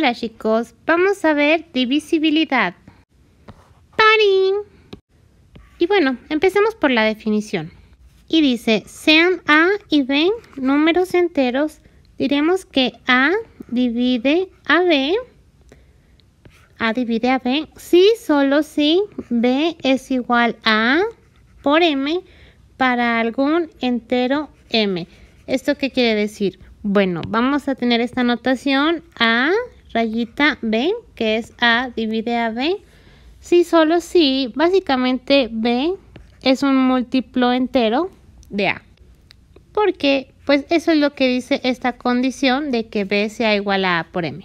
Hola chicos, vamos a ver divisibilidad. ¡Parín! Y bueno, empecemos por la definición. Y dice, sean A y B números enteros, diremos que A divide a B. A divide a B. si solo si B es igual a por M para algún entero M. ¿Esto qué quiere decir? Bueno, vamos a tener esta notación A rayita B, que es A divide a B. Si solo si, básicamente B es un múltiplo entero de A. Porque pues eso es lo que dice esta condición de que B sea igual a A por M.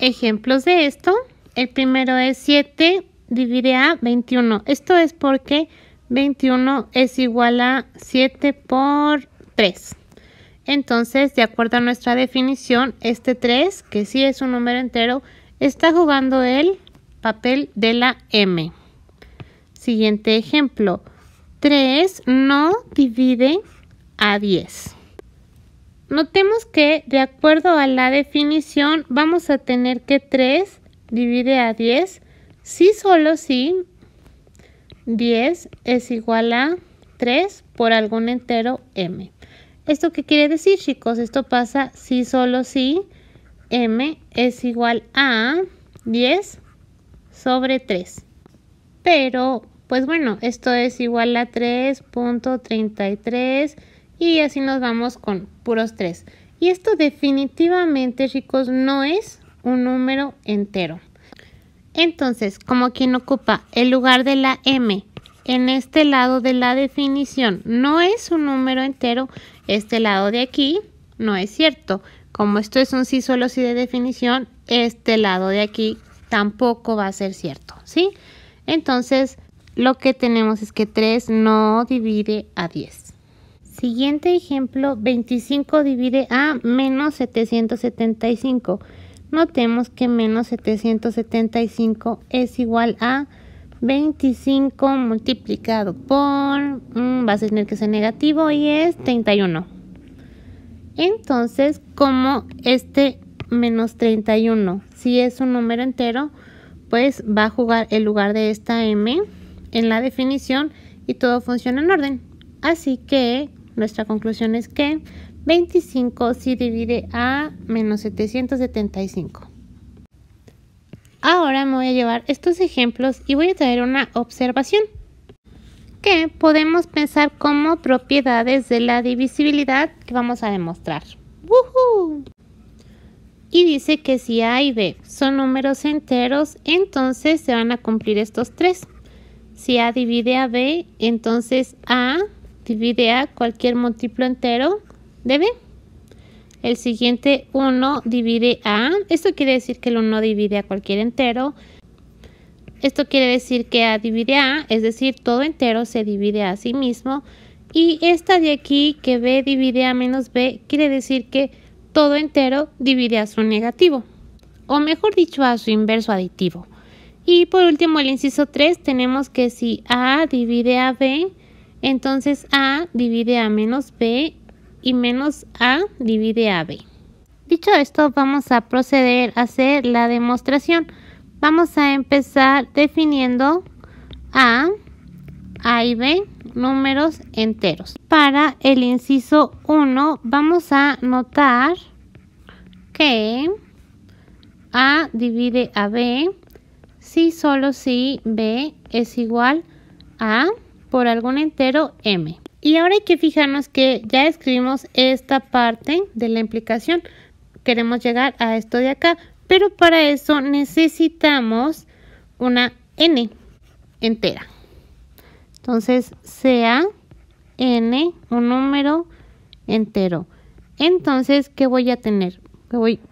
Ejemplos de esto. El primero es 7 divide a 21. Esto es porque 21 es igual a 7 por 3. Entonces, de acuerdo a nuestra definición, este 3, que sí es un número entero, está jugando el papel de la M. Siguiente ejemplo. 3 no divide a 10. Notemos que de acuerdo a la definición vamos a tener que 3 divide a 10 si solo si 10 es igual a 3 por algún entero m. ¿Esto qué quiere decir, chicos? Esto pasa si solo si m es igual a 10 sobre 3. Pero, pues bueno, esto es igual a 3.33 y así nos vamos con puros 3. Y esto definitivamente, chicos, no es un número entero. Entonces, como quien ocupa el lugar de la m en este lado de la definición. No es un número entero, este lado de aquí no es cierto. Como esto es un sí solo sí de definición, este lado de aquí tampoco va a ser cierto, ¿sí? Entonces, lo que tenemos es que 3 no divide a 10. Siguiente ejemplo, 25 divide a menos 775. Notemos que menos 775 es igual a 25 multiplicado por, mmm, a tener que ser negativo y es 31. Entonces, como este menos 31, si es un número entero, pues va a jugar el lugar de esta m en la definición y todo funciona en orden. Así que nuestra conclusión es que 25 si divide a menos 775. Ahora me voy a llevar estos ejemplos y voy a traer una observación que podemos pensar como propiedades de la divisibilidad que vamos a demostrar. ¡Woohoo! Y dice que si A y B son números enteros, entonces se van a cumplir estos tres. Si A divide a B, entonces A divide a cualquier múltiplo entero de B. El siguiente 1 divide a. Esto quiere decir que el 1 divide a cualquier entero. Esto quiere decir que a divide a, es decir, todo entero se divide a sí mismo. Y esta de aquí, que b divide a menos b, quiere decir que todo entero divide a su negativo. O mejor dicho, a su inverso aditivo. Y por último, el inciso 3, tenemos que si a divide a b, entonces a divide a menos b y menos A divide a B. Dicho esto, vamos a proceder a hacer la demostración. Vamos a empezar definiendo A, A y B números enteros. Para el inciso 1 vamos a notar que A divide a B si solo si B es igual a por algún entero M. Y ahora hay que fijarnos que ya escribimos esta parte de la implicación. Queremos llegar a esto de acá, pero para eso necesitamos una n entera. Entonces, sea n un número entero. Entonces, ¿qué voy a tener?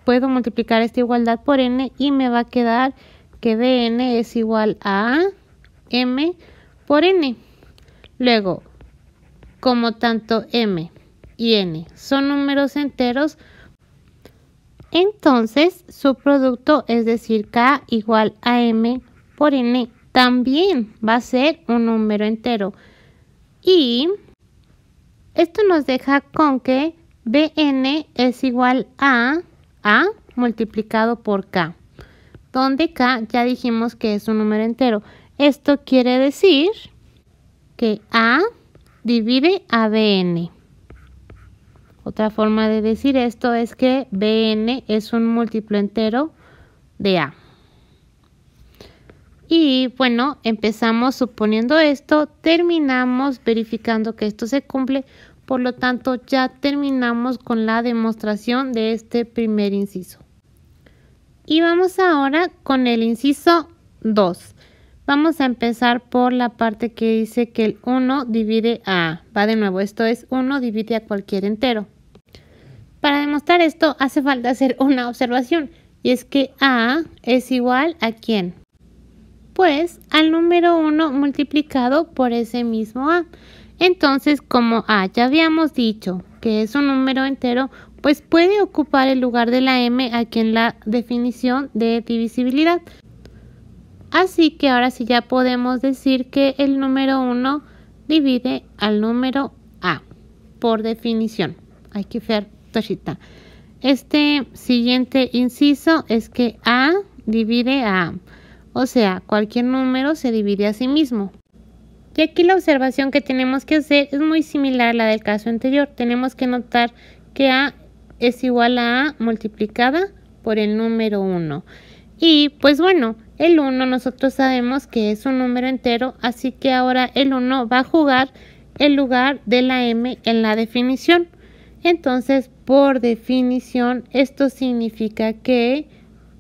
puedo multiplicar esta igualdad por n y me va a quedar que dn es igual a m por n. Luego, como tanto m y n son números enteros, entonces su producto, es decir, k igual a m por n, también va a ser un número entero. Y esto nos deja con que bn es igual a a multiplicado por k, donde k ya dijimos que es un número entero. Esto quiere decir que a divide a BN. Otra forma de decir esto es que BN es un múltiplo entero de A. Y bueno, empezamos suponiendo esto, terminamos verificando que esto se cumple, por lo tanto ya terminamos con la demostración de este primer inciso. Y vamos ahora con el inciso 2. Vamos a empezar por la parte que dice que el 1 divide a, va de nuevo, esto es 1 divide a cualquier entero. Para demostrar esto hace falta hacer una observación y es que a es igual a quién? Pues al número 1 multiplicado por ese mismo a. Entonces como a ya habíamos dicho que es un número entero, pues puede ocupar el lugar de la m aquí en la definición de divisibilidad. Así que ahora sí ya podemos decir que el número 1 divide al número A, por definición. Hay que ver, tochita. Este siguiente inciso es que A divide a A. O sea, cualquier número se divide a sí mismo. Y aquí la observación que tenemos que hacer es muy similar a la del caso anterior. Tenemos que notar que A es igual a A multiplicada por el número 1. Y pues bueno, el 1 nosotros sabemos que es un número entero, así que ahora el 1 va a jugar el lugar de la M en la definición. Entonces, por definición, esto significa que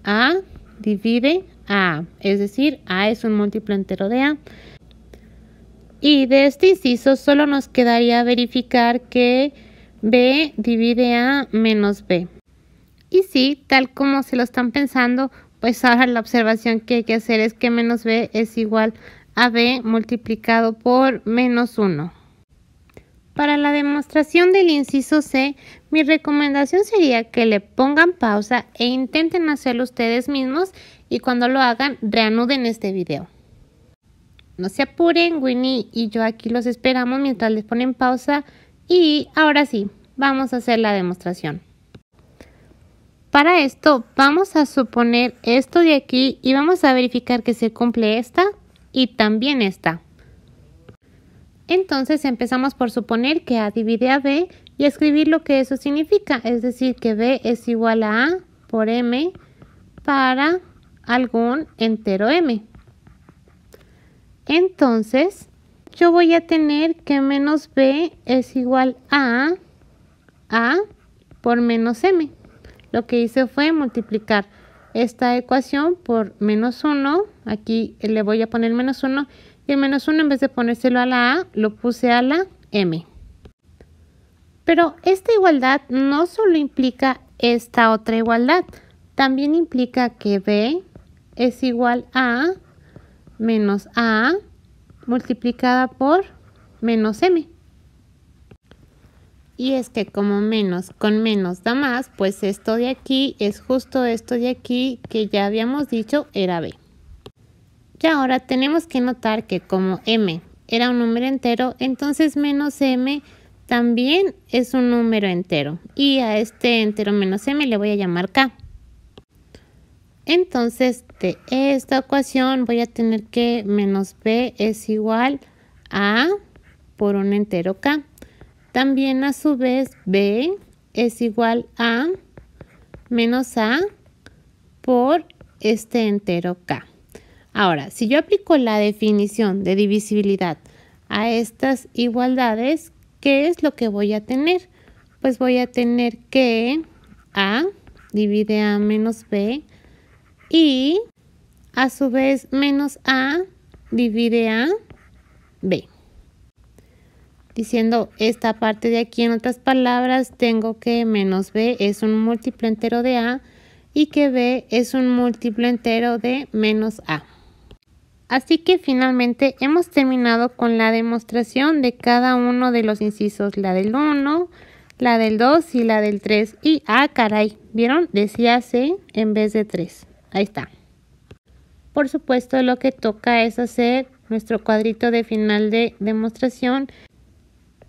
A divide A, es decir, A es un múltiplo entero de A. Y de este inciso solo nos quedaría verificar que B divide A menos B. Y sí, tal como se lo están pensando, pues ahora la observación que hay que hacer es que menos b es igual a b multiplicado por menos 1. Para la demostración del inciso C, mi recomendación sería que le pongan pausa e intenten hacerlo ustedes mismos y cuando lo hagan reanuden este video. No se apuren, Winnie y yo aquí los esperamos mientras les ponen pausa y ahora sí, vamos a hacer la demostración. Para esto vamos a suponer esto de aquí y vamos a verificar que se cumple esta y también esta. Entonces empezamos por suponer que A divide a B y escribir lo que eso significa, es decir, que B es igual a A por M para algún entero M. Entonces, yo voy a tener que menos B es igual a A por menos M. Lo que hice fue multiplicar esta ecuación por menos 1. Aquí le voy a poner menos 1. Y el menos 1 en vez de ponérselo a la A, lo puse a la M. Pero esta igualdad no solo implica esta otra igualdad, también implica que B es igual a menos A multiplicada por menos M. Y es que como menos con menos da más, pues esto de aquí es justo esto de aquí que ya habíamos dicho era B. Y ahora tenemos que notar que como M era un número entero, entonces menos M también es un número entero. Y a este entero menos M le voy a llamar K. Entonces de esta ecuación voy a tener que menos B es igual a por un entero K. También a su vez B es igual a menos A por este entero K. Ahora, si yo aplico la definición de divisibilidad a estas igualdades, ¿qué es lo que voy a tener? Pues voy a tener que A divide A menos B y a su vez menos A divide A B diciendo esta parte de aquí. En otras palabras, tengo que menos b es un múltiplo entero de a y que b es un múltiplo entero de menos a. Así que finalmente hemos terminado con la demostración de cada uno de los incisos, la del 1, la del 2 y la del 3. Y, ah, caray, ¿vieron? Decía C en vez de 3. Ahí está. Por supuesto, lo que toca es hacer nuestro cuadrito de final de demostración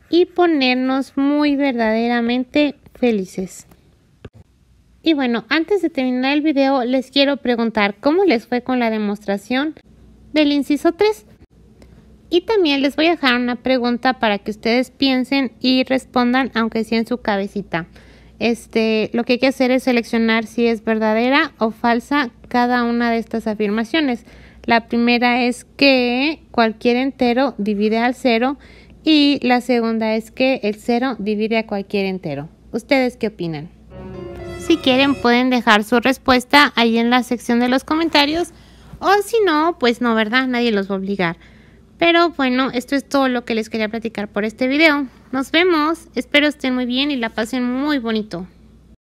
y ponernos muy verdaderamente felices. Y bueno, antes de terminar el video les quiero preguntar cómo les fue con la demostración del inciso 3. Y también les voy a dejar una pregunta para que ustedes piensen y respondan, aunque sea en su cabecita. Este, lo que hay que hacer es seleccionar si es verdadera o falsa cada una de estas afirmaciones. La primera es que cualquier entero divide al cero y la segunda es que el cero divide a cualquier entero. ¿Ustedes qué opinan? Si quieren pueden dejar su respuesta ahí en la sección de los comentarios o si no, pues no, ¿verdad? Nadie los va a obligar. Pero bueno, esto es todo lo que les quería platicar por este video. Nos vemos, espero estén muy bien y la pasen muy bonito.